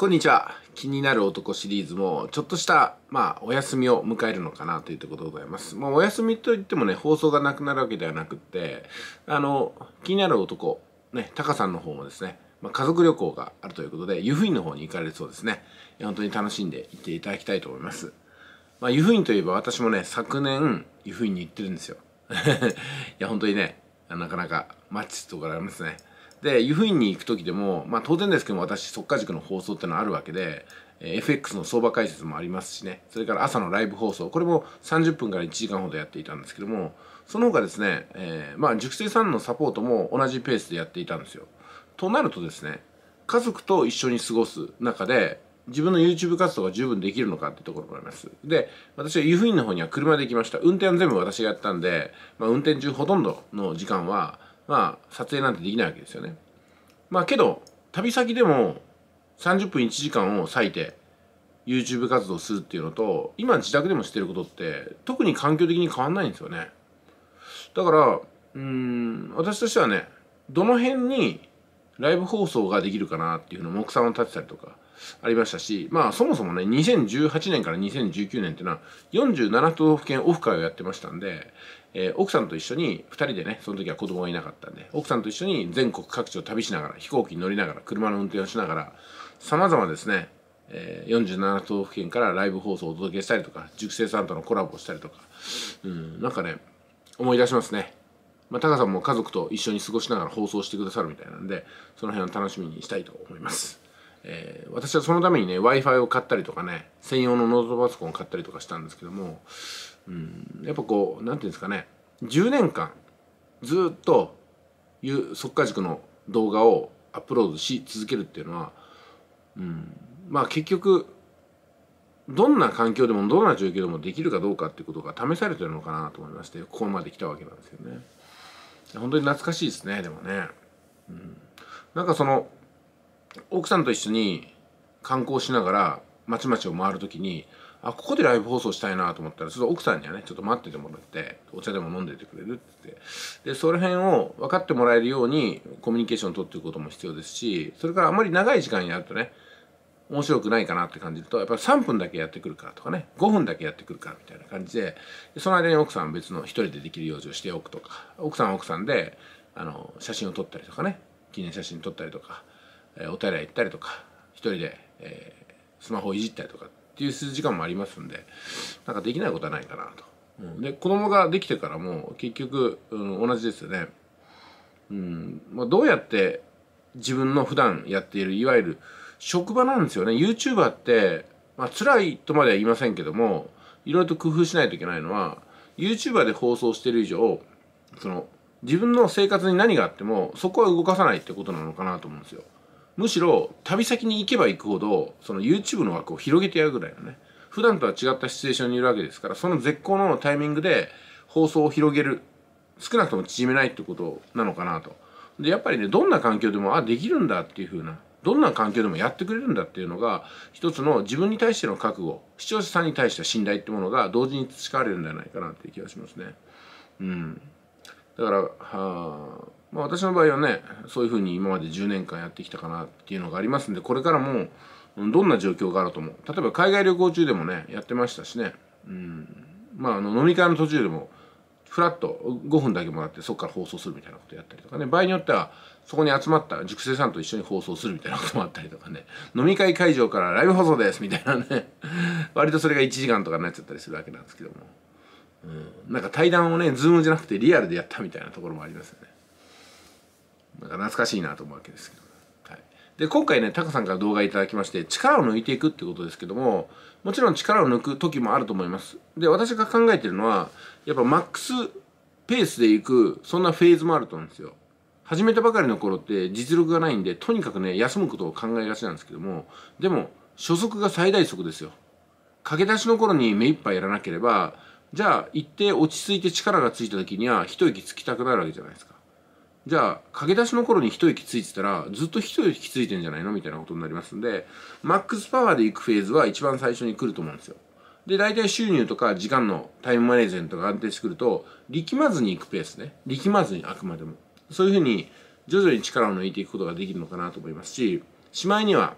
こんにちは。気になる男シリーズも、ちょっとした、まあ、お休みを迎えるのかなというところでございます。まあ、お休みといってもね、放送がなくなるわけではなくって、あの、気になる男、ね、タカさんの方もですね、まあ、家族旅行があるということで、湯布院の方に行かれるそうですね。本当に楽しんで行っていただきたいと思います。まあ、湯布院といえば私もね、昨年、湯布院に行ってるんですよ。いや、本当にね、なかなかマッチとかられますね。で湯布院に行く時でも、まあ、当然ですけども私即家塾の放送ってのはあるわけで、えー、FX の相場解説もありますしねそれから朝のライブ放送これも30分から1時間ほどやっていたんですけどもその他ですね、えー、まあ塾生さんのサポートも同じペースでやっていたんですよとなるとですね家族と一緒に過ごす中で自分の YouTube 活動が十分できるのかってところもあります。で、私は湯布院の方には車で行きました。運転は全部私がやったんで、まあ、運転中ほとんどの時間は、まあ、撮影なんてできないわけですよね。まあ、けど、旅先でも30分1時間を割いて YouTube 活動するっていうのと、今自宅でもしてることって、特に環境的に変わんないんですよね。だから、うん、私としてはね、どの辺にライブ放送ができるかなっていうのを目算を立てたりとかありましたし、まあそもそもね、2018年から2019年っていうのは47都道府県オフ会をやってましたんで、えー、奥さんと一緒に2人でねその時は子供がいなかったんで奥さんと一緒に全国各地を旅しながら飛行機に乗りながら車の運転をしながらさまざまですね、えー、47都道府県からライブ放送をお届けしたりとか熟成さんとのコラボをしたりとかうんなんかね思い出しますね。まあ、タカさんも家族と一緒に過ごしながら放送してくださるみたいなんでその辺を楽しみにしたいと思います。えー、私はそのためにね w i f i を買ったりとかね専用のノートパソコンを買ったりとかしたんですけどもうん、やっぱこう何て言うんですかね10年間ずっと即家塾の動画をアップロードし続けるっていうのは、うん、まあ結局どんな環境でもどんな状況でもできるかどうかっていうことが試されてるのかなと思いましてここまで来たわけなんですよね。本当に懐かしいですねでもね。うん、なんかその奥さんと一緒に観光しながらまちを回る時にあここでライブ放送したいなと思ったらちょっと奥さんにはねちょっと待っててもらってお茶でも飲んでてくれるってって。でその辺を分かってもらえるようにコミュニケーションを取っていくことも必要ですしそれからあまり長い時間やるとね面白くないかなって感じるとやっぱり3分だけやってくるからとかね5分だけやってくるかみたいな感じでその間に奥さん別の1人でできる用事をしておくとか奥さんは奥さんであの写真を撮ったりとかね記念写真撮ったりとか、えー、お寺行ったりとか1人で、えー、スマホをいじったりとかっていう数時間もありますんでなんかできないことはないかなと、うん、で子供ができてからも結局、うん、同じですよね、うんまあ、どうやって自分の普段やっているいわゆる職場なんですよね YouTuber って、まあ辛いとまでは言いませんけどもいろいろと工夫しないといけないのは YouTuber で放送してる以上その自分の生活に何があってもそこは動かさないってことなのかなと思うんですよ。むしろ旅先に行けば行くほどその YouTube の枠を広げてやるぐらいのね普段とは違ったシチュエーションにいるわけですからその絶好のタイミングで放送を広げる少なくとも縮めないってことなのかなとでやっぱりねどんな環境でもあできるんだっていう風などんな環境でもやってくれるんだっていうのが一つの自分に対しての覚悟視聴者さんに対して信頼ってものが同時に培われるんじゃないかなっていう気がしますねうんだからはあまあ、私の場合はねそういうふうに今まで10年間やってきたかなっていうのがありますんでこれからもどんな状況があるとも例えば海外旅行中でもねやってましたしね、うん、まああの飲み会の途中でもフラッと5分だけもらってそこから放送するみたいなことやったりとかね場合によってはそこに集まった熟成さんと一緒に放送するみたいなこともあったりとかね飲み会会場からライブ放送ですみたいなね 割とそれが1時間とかになっちゃったりするわけなんですけども、うん、なんか対談をねズームじゃなくてリアルでやったみたいなところもありますよね。なんか懐かしいなと思うわけですけど、はい、で今回ねタカさんから動画いただきまして力を抜いていくってことですけどももちろん力を抜く時もあると思いますで私が考えてるのはやっぱマックスペースで行くそんなフェーズもあると思うんですよ始めたばかりの頃って実力がないんでとにかくね休むことを考えがちなんですけどもでも初速が最大速ですよ駆け出しの頃に目いっぱいやらなければじゃあ一定落ち着いて力がついた時には一息つきたくなるわけじゃないですかじゃあ、駆け出しの頃に一息ついてたら、ずっと一息ついてんじゃないのみたいなことになりますんで、マックスパワーで行くフェーズは一番最初に来ると思うんですよ。で、大体収入とか時間のタイムマネジメントが安定してくると、力まずに行くペースね。力まずにあくまでも。そういうふうに、徐々に力を抜いていくことができるのかなと思いますし、しまいには、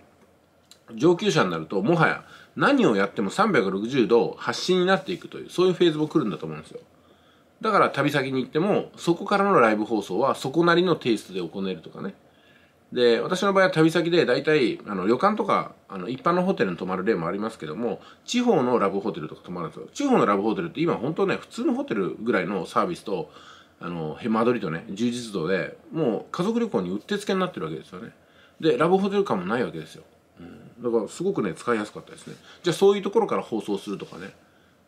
上級者になると、もはや何をやっても360度発信になっていくという、そういうフェーズも来るんだと思うんですよ。だから旅先に行っても、そこからのライブ放送はそこなりのテイストで行えるとかね。で、私の場合は旅先で大体、あの、旅館とか、あの、一般のホテルに泊まる例もありますけども、地方のラブホテルとか泊まるんですよ。地方のラブホテルって今本当ね、普通のホテルぐらいのサービスと、あの、間取りとね、充実度で、もう家族旅行にうってつけになってるわけですよね。で、ラブホテル感もないわけですよ。うん。だからすごくね、使いやすかったですね。じゃあそういうところから放送するとかね。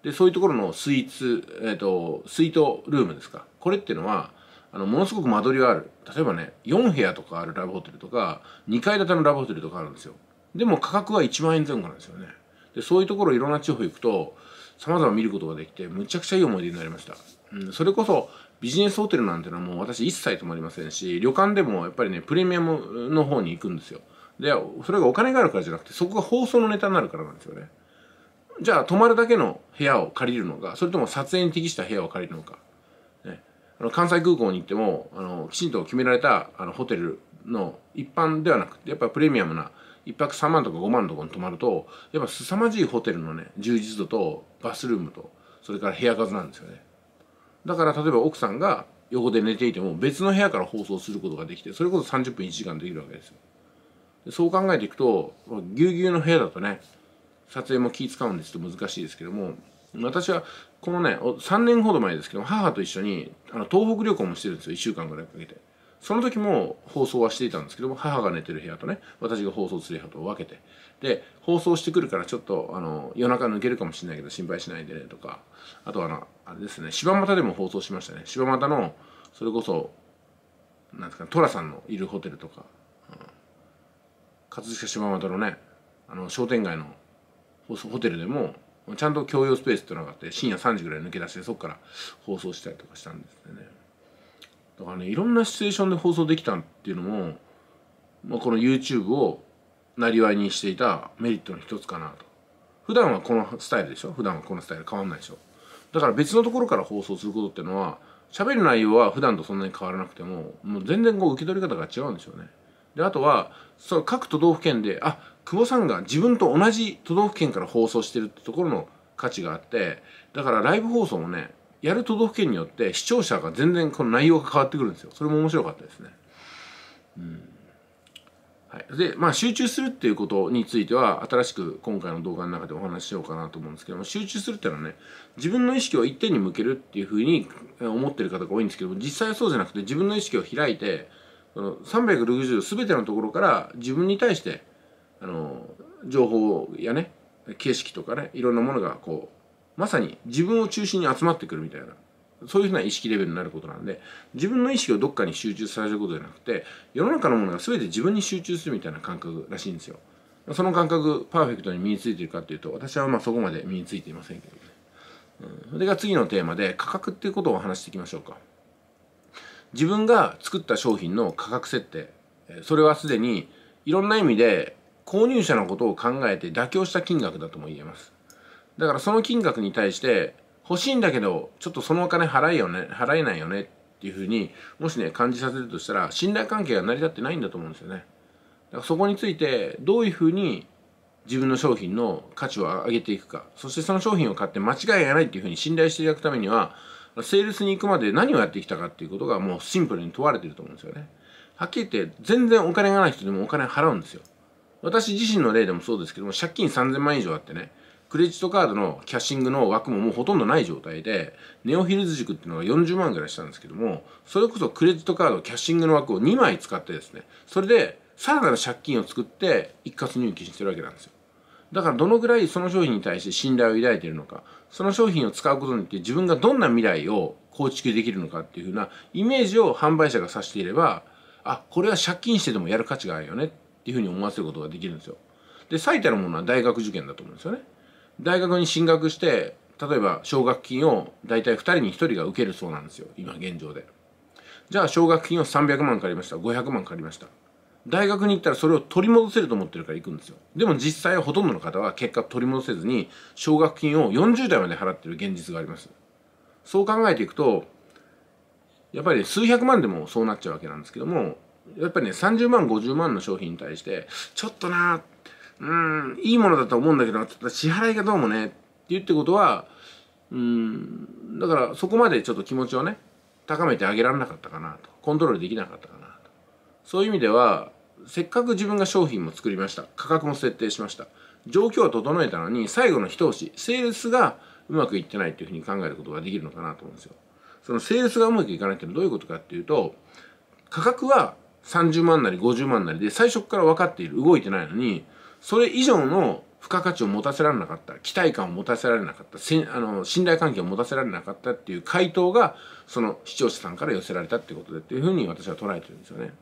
でそういうところのスイーツ、えーと、スイートルームですかこれっていうのはあのものすごく間取りがある例えばね4部屋とかあるラブホテルとか2階建てのラブホテルとかあるんですよでも価格は1万円前後なんですよねでそういうところいろんな地方行くと様々見ることができてむちゃくちゃいい思い出になりました、うん、それこそビジネスホテルなんてのはもう私一切泊まりませんし旅館でもやっぱりねプレミアムの方に行くんですよでそれがお金があるからじゃなくてそこが放送のネタになるからなんですよねじゃあ泊まるだけの部屋を借りるのかそれとも撮影に適した部屋を借りるのか、ね、あの関西空港に行ってもあのきちんと決められたあのホテルの一般ではなくてやっぱプレミアムな1泊3万とか5万のとこに泊まるとやっぱ凄まじいホテルのね充実度とバスルームとそれから部屋数なんですよねだから例えば奥さんが横で寝ていても別の部屋から放送することができてそれこそ30分1時間できるわけですよそう考えていくとぎゅうぎゅうの部屋だとね撮影も気使うんでちょっと難しいですけども私はこのね3年ほど前ですけど母と一緒にあの東北旅行もしてるんですよ1週間ぐらいかけてその時も放送はしていたんですけども母が寝てる部屋とね私が放送する部屋と分けてで放送してくるからちょっとあの夜中抜けるかもしれないけど心配しないでねとかあとはあのあれですね柴又でも放送しましたね柴又のそれこそなんですか寅さんのいるホテルとか、うん、葛飾柴又のねあの商店街のホテルでもちゃんと共用スペースっていうのがあって深夜3時ぐらい抜け出してそこから放送したりとかしたんですねだからねいろんなシチュエーションで放送できたっていうのも、まあ、この YouTube をなりわいにしていたメリットの一つかなと普段はこのスタイルでしょ普段はこのスタイル変わんないでしょだから別のところから放送することっていうのは喋る内容は普段とそんなに変わらなくてももう全然こう受け取り方が違うんでしょうねであとはそう各都道府県であ久保さんが自分と同じ都道府県から放送してるってところの価値があってだからライブ放送もねやる都道府県によって視聴者が全然この内容が変わってくるんですよそれも面白かったですね。うんはい、でまあ集中するっていうことについては新しく今回の動画の中でお話ししようかなと思うんですけども集中するっていうのはね自分の意識を一点に向けるっていうふうに思ってる方が多いんですけども実際はそうじゃなくて自分の意識を開いて360全てのところから自分に対してあの情報やね景色とかねいろんなものがこうまさに自分を中心に集まってくるみたいなそういうふうな意識レベルになることなんで自分の意識をどっかに集中させることじゃなくて世の中のものが全て自分に集中するみたいな感覚らしいんですよ。その感覚パーフェクトに身についてるかっていうと私はまあそこまで身についていませんけどね。うん、それが次のテーマで価格っていうことを話していきましょうか。自分が作った商品の価格設定それはすでにいろんな意味で購入者のことを考えて妥協した金額だとも言えます。だからその金額に対して、欲しいんだけど、ちょっとそのお金払えよね、払えないよねっていうふうに、もしね、感じさせるとしたら、信頼関係が成り立ってないんだと思うんですよね。だからそこについて、どういうふうに自分の商品の価値を上げていくか、そしてその商品を買って間違いがないっていうふうに信頼していただくためには、セールスに行くまで何をやってきたかっていうことがもうシンプルに問われてると思うんですよね。はっきり言って、全然お金がない人でもお金払うんですよ。私自身の例でもそうですけども、借金3000万以上あってね、クレジットカードのキャッシングの枠ももうほとんどない状態で、ネオヒルズ塾っていうのが40万ぐらいしたんですけども、それこそクレジットカードキャッシングの枠を2枚使ってですね、それでさらなる借金を作って一括入金してるわけなんですよ。だからどのぐらいその商品に対して信頼を抱いているのか、その商品を使うことによって自分がどんな未来を構築できるのかっていうふうなイメージを販売者がさしていれば、あ、これは借金してでもやる価値があるよねっていうふうに思わせることができるんですよ。で最たるものは大学受験だと思うんですよね。大学に進学して例えば奨学金を大体2人に1人が受けるそうなんですよ今現状で。じゃあ奨学金を300万借りました500万借りました大学に行ったらそれを取り戻せると思ってるから行くんですよでも実際はほとんどの方は結果取り戻せずに奨学金を40代まで払ってる現実がありますそう考えていくとやっぱり数百万でもそうなっちゃうわけなんですけどもやっぱりね30万50万の商品に対してちょっとなうんいいものだと思うんだけど支払いがどうもねって言ってことはうんだからそこまでちょっと気持ちをね高めてあげられなかったかなとコントロールできなかったかなとそういう意味ではせっかく自分が商品も作りました価格も設定しました状況は整えたのに最後の一押しセールスがうまくいってないっていうふうに考えることができるのかなと思うんですよそのセールスがうまくいかないっていうのはどういうことかっていうと価格は30万なり50万なりで最初から分かっている動いてないのにそれ以上の付加価値を持たせられなかった期待感を持たせられなかったあの信頼関係を持たせられなかったっていう回答がその視聴者さんから寄せられたってことでっていうふうに私は捉えてるんですよね。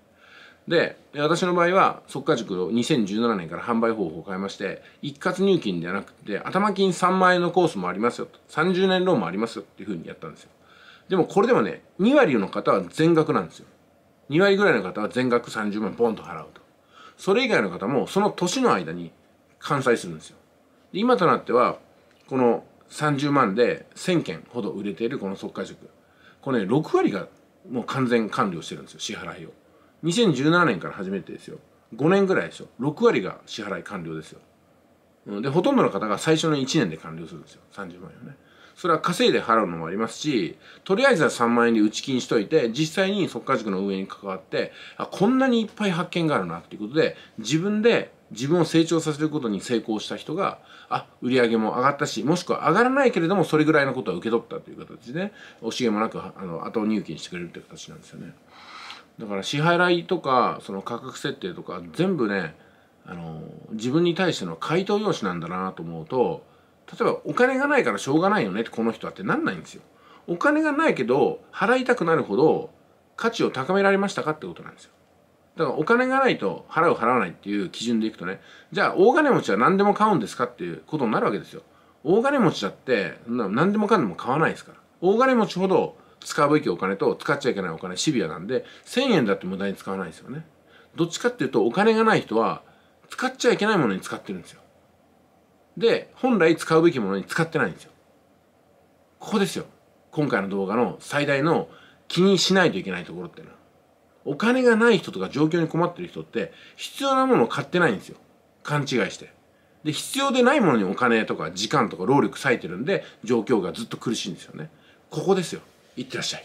で私の場合は速か塾を2017年から販売方法を変えまして一括入金ではなくて頭金3万円のコースもありますよと30年ローンもありますよっていうふうにやったんですよでもこれでもね2割の方は全額なんですよ2割ぐらいの方は全額30万ポンと払うと。それ以外の方もその年の間に完済するんですよ。で今となっては、この30万で1000件ほど売れているこの即解食。これ、ね、6割がもう完全完了してるんですよ、支払いを。2017年から始めてですよ。5年ぐらいでしょ。6割が支払い完了ですよ。で、ほとんどの方が最初の1年で完了するんですよ。30万円ね。それは稼いで払うのもありますし、とりあえずは3万円で打ち金しといて、実際に速か塾の運営に関わって、あ、こんなにいっぱい発見があるなっていうことで、自分で自分を成長させることに成功した人が、あ、売り上げも上がったし、もしくは上がらないけれども、それぐらいのことは受け取ったという形で、ね、惜しげもなく、あの、後入金してくれるという形なんですよね。だから支払いとか、その価格設定とか、全部ね、あの、自分に対しての回答用紙なんだなと思うと、例えばお金がないからしょうがないよねってこの人はってなんないんですよ。お金がないけど払いたくなるほど価値を高められましたかってことなんですよ。だからお金がないと払う払わないっていう基準でいくとね、じゃあ大金持ちは何でも買うんですかっていうことになるわけですよ。大金持ちだって何でもかんでも買わないですから。大金持ちほど使うべきお金と使っちゃいけないお金シビアなんで、1000円だって無駄に使わないですよね。どっちかっていうとお金がない人は使っちゃいけないものに使ってるんですよ。で本来使うべきものに使ってないんですよここですよ今回の動画の最大の気にしないといけないところっていうのはお金がない人とか状況に困ってる人って必要なものを買ってないんですよ勘違いしてで必要でないものにお金とか時間とか労力割いてるんで状況がずっと苦しいんですよねここですよいってらっしゃい